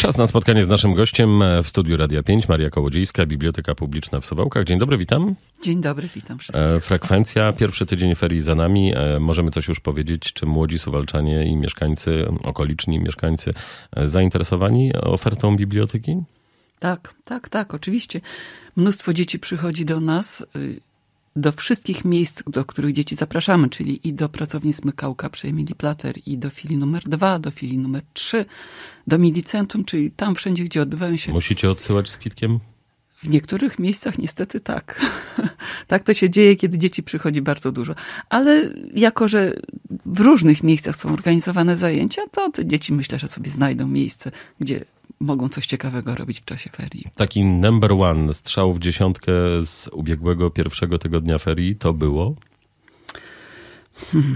Czas na spotkanie z naszym gościem e, w studiu Radia 5, Maria Kołodziejska, Biblioteka Publiczna w Sobałkach. Dzień dobry, witam. Dzień dobry, witam e, wszystkich. frekwencja, pierwszy tydzień ferii za nami. E, możemy coś już powiedzieć, czy młodzi suwalczanie i mieszkańcy, okoliczni mieszkańcy zainteresowani ofertą biblioteki? Tak, tak, tak, oczywiście. Mnóstwo dzieci przychodzi do nas. Y, do wszystkich miejsc, do których dzieci zapraszamy, czyli i do pracowni Smykałka przy Emilii Plater, i do filii numer dwa, do filii numer trzy, do Milicentrum, czyli tam wszędzie, gdzie odbywają się... Musicie odsyłać z kitkiem? W niektórych miejscach niestety tak. tak to się dzieje, kiedy dzieci przychodzi bardzo dużo. Ale jako, że w różnych miejscach są organizowane zajęcia, to te dzieci myślę, że sobie znajdą miejsce, gdzie mogą coś ciekawego robić w czasie ferii. Taki number one, strzał w dziesiątkę z ubiegłego pierwszego tygodnia ferii to było?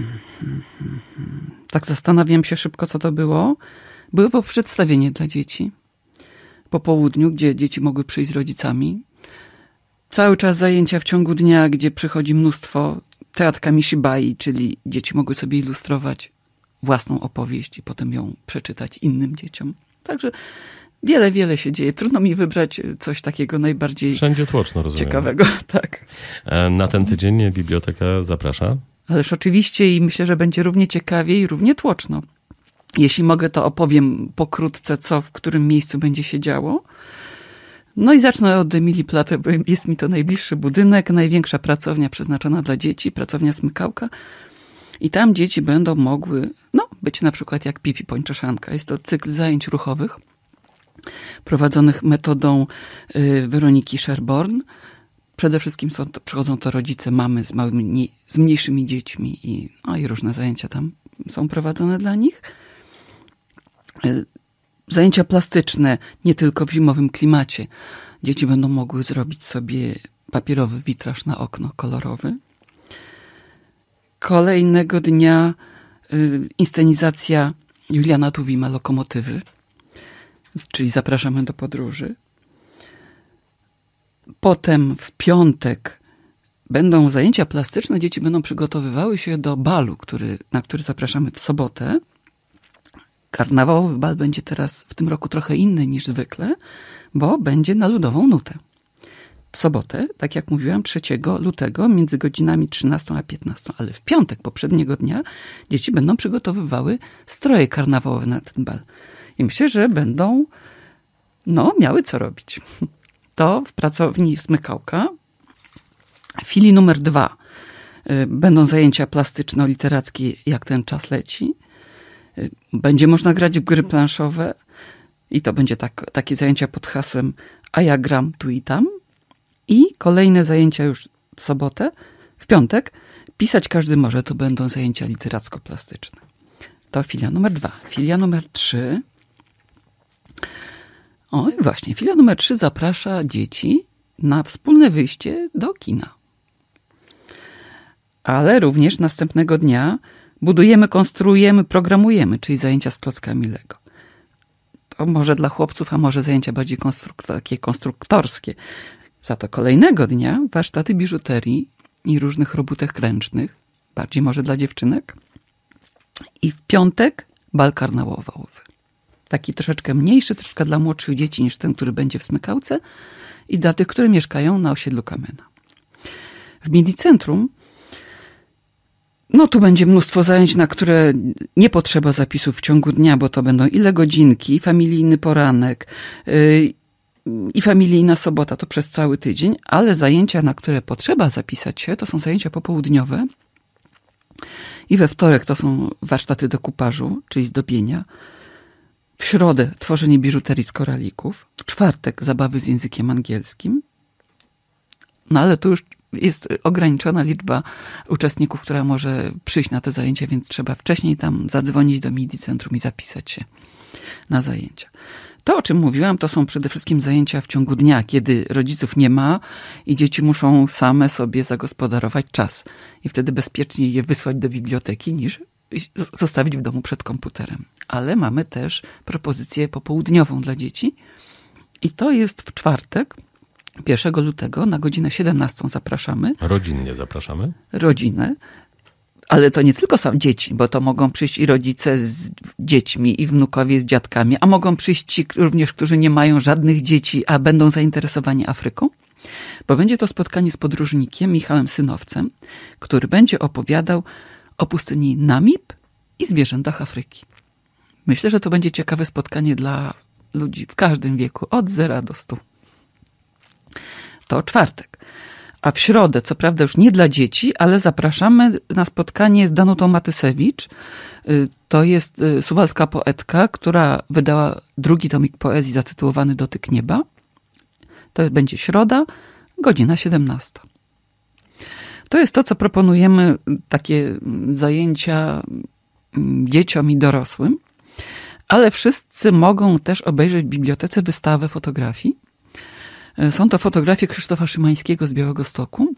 Tak zastanawiam się szybko, co to było. Było po przedstawienie dla dzieci po południu, gdzie dzieci mogły przyjść z rodzicami. Cały czas zajęcia w ciągu dnia, gdzie przychodzi mnóstwo teatka Mishibai, czyli dzieci mogły sobie ilustrować własną opowieść i potem ją przeczytać innym dzieciom. Także wiele, wiele się dzieje. Trudno mi wybrać e, coś takiego najbardziej Wszędzie tłoczno, rozumiem. ciekawego. Tak. E, na ten tydzień biblioteka zaprasza. Ależ oczywiście i myślę, że będzie równie ciekawie i równie tłoczno. Jeśli mogę, to opowiem pokrótce, co w którym miejscu będzie się działo. No i zacznę od Emilii Platy, bo jest mi to najbliższy budynek, największa pracownia przeznaczona dla dzieci, pracownia Smykałka. I tam dzieci będą mogły no, być na przykład jak Pipi Pończoszanka. Jest to cykl zajęć ruchowych prowadzonych metodą y, Weroniki Sherborn. Przede wszystkim są to, przychodzą to rodzice, mamy z, małymi, z mniejszymi dziećmi i, no, i różne zajęcia tam są prowadzone dla nich. Y, zajęcia plastyczne, nie tylko w zimowym klimacie. Dzieci będą mogły zrobić sobie papierowy witraż na okno kolorowy. Kolejnego dnia y, inscenizacja Juliana Tuwima Lokomotywy, czyli zapraszamy do podróży. Potem w piątek będą zajęcia plastyczne, dzieci będą przygotowywały się do balu, który, na który zapraszamy w sobotę. Karnawałowy bal będzie teraz w tym roku trochę inny niż zwykle, bo będzie na ludową nutę w sobotę, tak jak mówiłam, 3 lutego między godzinami 13 a 15, ale w piątek poprzedniego dnia dzieci będą przygotowywały stroje karnawałowe na ten bal. I myślę, że będą no, miały co robić. To w pracowni Smykałka. W chwili numer dwa y, będą zajęcia plastyczno-literackie, jak ten czas leci. Y, będzie można grać w gry planszowe i to będzie tak, takie zajęcia pod hasłem a ja gram tu i tam. I kolejne zajęcia już w sobotę, w piątek. Pisać każdy może, to będą zajęcia literacko-plastyczne. To filia numer dwa. Filia numer trzy. O, i właśnie, filia numer trzy zaprasza dzieci na wspólne wyjście do kina. Ale również następnego dnia budujemy, konstruujemy, programujemy, czyli zajęcia z klockami Lego. To może dla chłopców, a może zajęcia bardziej konstruk takie konstruktorskie. Za to kolejnego dnia warsztaty biżuterii i różnych robótek ręcznych, bardziej może dla dziewczynek. I w piątek bal karnawałowy. Taki troszeczkę mniejszy, troszeczkę dla młodszych dzieci niż ten, który będzie w Smykałce i dla tych, które mieszkają na osiedlu Kamena. W minicentrum no tu będzie mnóstwo zajęć, na które nie potrzeba zapisów w ciągu dnia, bo to będą ile godzinki, familijny poranek, y, i familijna sobota to przez cały tydzień, ale zajęcia, na które potrzeba zapisać się, to są zajęcia popołudniowe. I we wtorek to są warsztaty do kuparzu, czyli zdobienia. W środę tworzenie biżuterii z koralików. W czwartek zabawy z językiem angielskim. No ale tu już jest ograniczona liczba uczestników, która może przyjść na te zajęcia, więc trzeba wcześniej tam zadzwonić do MIDI Centrum i zapisać się na zajęcia. To, o czym mówiłam, to są przede wszystkim zajęcia w ciągu dnia, kiedy rodziców nie ma i dzieci muszą same sobie zagospodarować czas. I wtedy bezpieczniej je wysłać do biblioteki niż zostawić w domu przed komputerem. Ale mamy też propozycję popołudniową dla dzieci. I to jest w czwartek, 1 lutego na godzinę 17 zapraszamy. Rodzinnie zapraszamy? Rodzinę ale to nie tylko są dzieci, bo to mogą przyjść i rodzice z dziećmi, i wnukowie z dziadkami, a mogą przyjść ci również, którzy nie mają żadnych dzieci, a będą zainteresowani Afryką? Bo będzie to spotkanie z podróżnikiem Michałem Synowcem, który będzie opowiadał o pustyni Namib i zwierzętach Afryki. Myślę, że to będzie ciekawe spotkanie dla ludzi w każdym wieku, od zera do stu. To czwartek a w środę, co prawda już nie dla dzieci, ale zapraszamy na spotkanie z Danutą Matysewicz. Y, to jest y, suwalska poetka, która wydała drugi tomik poezji zatytułowany Dotyk Nieba. To będzie środa, godzina 17. To jest to, co proponujemy, takie mm, zajęcia mm, dzieciom i dorosłym, ale wszyscy mogą też obejrzeć w bibliotece wystawę fotografii, E, są to fotografie Krzysztofa Szymańskiego z Białego Stoku.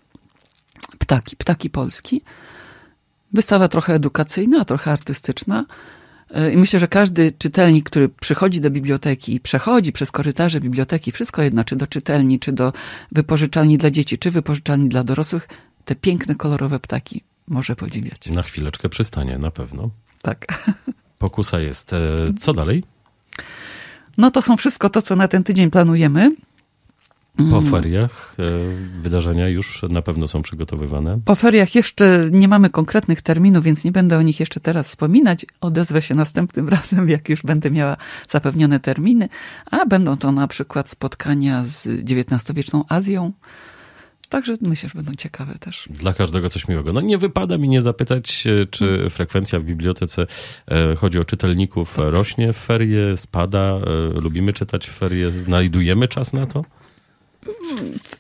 Ptaki, ptaki Polski. Wystawa trochę edukacyjna, trochę artystyczna. E, I myślę, że każdy czytelnik, który przychodzi do biblioteki i przechodzi przez korytarze biblioteki, wszystko jedno, czy do czytelni, czy do wypożyczalni dla dzieci, czy wypożyczalni dla dorosłych, te piękne, kolorowe ptaki może podziwiać. Na chwileczkę przystanie, na pewno. Tak. Pokusa jest. E, co dalej? No to są wszystko to, co na ten tydzień planujemy. Mhm. Po feriach e, wydarzenia już na pewno są przygotowywane. Po feriach jeszcze nie mamy konkretnych terminów, więc nie będę o nich jeszcze teraz wspominać. Odezwę się następnym razem, jak już będę miała zapewnione terminy, a będą to na przykład spotkania z XIX-wieczną Azją. Także myślę, że będą ciekawe też. Dla każdego coś miłego. No nie wypada mi nie zapytać, e, czy mhm. frekwencja w bibliotece, e, chodzi o czytelników, tak. rośnie w ferie, spada, lubimy czytać w ferie, znajdujemy czas na to?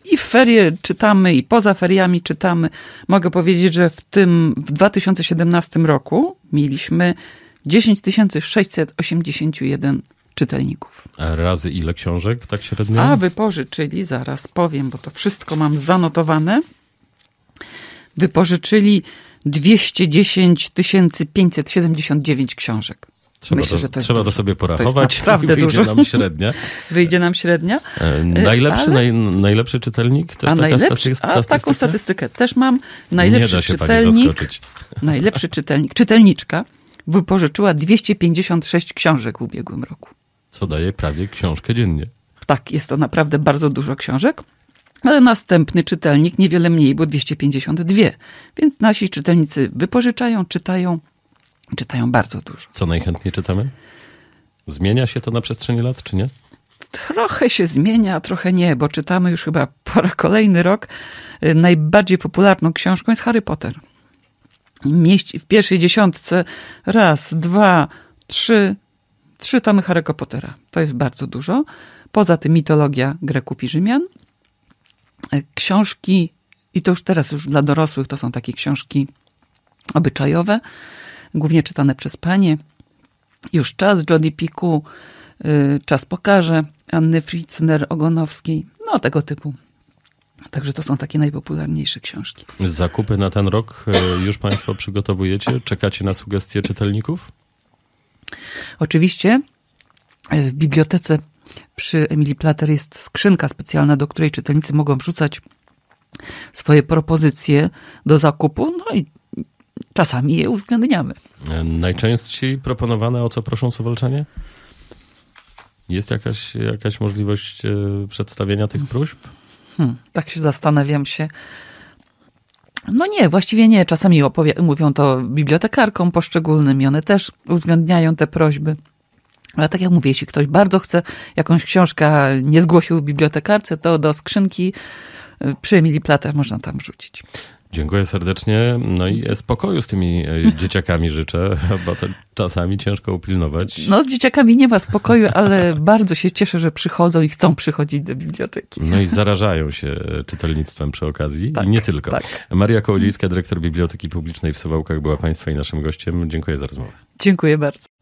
i w ferie czytamy, i poza feriami czytamy. Mogę powiedzieć, że w tym, w 2017 roku mieliśmy 10 681 czytelników. A razy ile książek tak średnio? A wypożyczyli, zaraz powiem, bo to wszystko mam zanotowane. Wypożyczyli 210 579 książek. Trzeba, Myślę, to, że to, trzeba to sobie porachować. To wyjdzie dużo. nam średnia. Wyjdzie nam średnia. E, e, najlepszy, ale... naj, najlepszy czytelnik też A taka najlepszy, statystyka? A taką statystykę też mam. Najlepszy Nie da się czytelnik. zaskoczyć. Najlepszy czytelnik, czytelniczka wypożyczyła 256 książek w ubiegłym roku. Co daje prawie książkę dziennie. Tak, jest to naprawdę bardzo dużo książek. Ale następny czytelnik niewiele mniej, bo 252. Więc nasi czytelnicy wypożyczają, czytają, Czytają bardzo dużo. Co najchętniej czytamy? Zmienia się to na przestrzeni lat, czy nie? Trochę się zmienia, a trochę nie, bo czytamy już chyba po kolejny rok. Y, najbardziej popularną książką jest Harry Potter. w pierwszej dziesiątce raz, dwa, trzy, trzy tomy Harry'ego Pottera. To jest bardzo dużo. Poza tym mitologia Greków i Rzymian. Y, książki, i to już teraz już dla dorosłych, to są takie książki obyczajowe głównie czytane przez panie. Już czas Jody Piku, y, Czas pokaże, Anny Fritzner-Ogonowskiej, no tego typu. Także to są takie najpopularniejsze książki. Zakupy na ten rok y, już Państwo przygotowujecie? Czekacie na sugestie czytelników? Oczywiście. Y, w bibliotece przy Emilii Plater jest skrzynka specjalna, do której czytelnicy mogą wrzucać swoje propozycje do zakupu. No i czasami je uwzględniamy. Najczęściej proponowane o co proszą Sowalczanie? Jest jakaś, jakaś możliwość e, przedstawienia tych próśb? Hmm, tak się zastanawiam się. No nie, właściwie nie. Czasami mówią to bibliotekarkom poszczególnym i one też uwzględniają te prośby. Ale tak jak mówię, jeśli ktoś bardzo chce jakąś książkę, nie zgłosił bibliotekarce, to do skrzynki e, przy Emilii Platach można tam wrzucić. Dziękuję serdecznie. No i e, spokoju z tymi e, dzieciakami życzę, bo to czasami ciężko upilnować. No z dzieciakami nie ma spokoju, ale bardzo się cieszę, że przychodzą i chcą przychodzić do biblioteki. No i zarażają się e, czytelnictwem przy okazji tak, i nie tylko. Tak. Maria Kołodziejska, dyrektor Biblioteki Publicznej w Sowałkach była Państwa i naszym gościem. Dziękuję za rozmowę. Dziękuję bardzo.